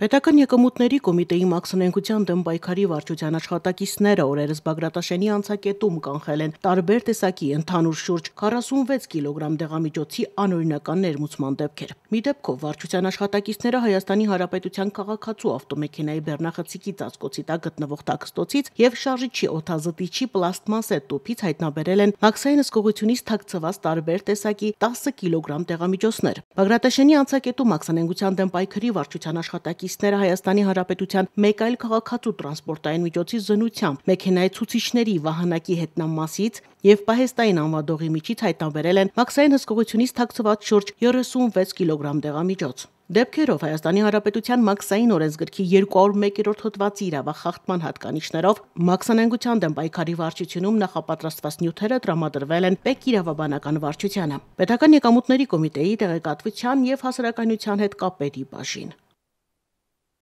Պետական եկամուտների կոմիտեի մաքսնենգության դեմ պայքարի վարչության աշխատակիցները օրերս Բագրատաշենի անցակետում կանխել են տարբեր տեսակի ընդհանուր շուրջ 46 կիլոգրամ դեղամիջոցի անօրինական ներմուծման դեպքեր։ Մի դեպքով վարչության աշխատակիցները Հայաստանի Հանրապետության քաղաքացու ավտոմեքենայի Բեռնախցիկի ծածկոցի տակ գտնվող տաքստոցից եւ շարժիչի օթազտիչի պլաստմասե տուփից հայտնաբերել են մաքսային ըսկողությունից թաքցված տարբեր տեսակի 10 կիլոգրամ դեղամիջոցներ։ Բագրատաշենի անցակետում մաքսնենգության դեմ պայքարի վարչության աշխատակիցները ակտիվիստները Հայաստանի Հանրապետության մեկ այլ քաղաքացու տրանսպորտային միջոցի զնությամբ մեքենայի ցուցիչների վահանակի հետնամասից եւ Պահեստային անվադողի միջից հայտնաբերել են մաքսային հսկողությունից թաքցված շուրջ 36 կիլոգրամ դեղամիջոց։ Դեպքերով Հայաստանի Հանրապետության մաքսային օրենսգրքի 201-րդ հոդվածի իրավախախտման հատկանիշներով մաքսանենգության դեմ պայքարի վարչությունում նախապատրաստված նյութերը տրամադրվել են ՊԵԿ իրավաբանական վարչությանը։ Պետական եկամուտների կոմիտեի տեղեկատվության եւ հասարակայնության հետ կապերի բաժին։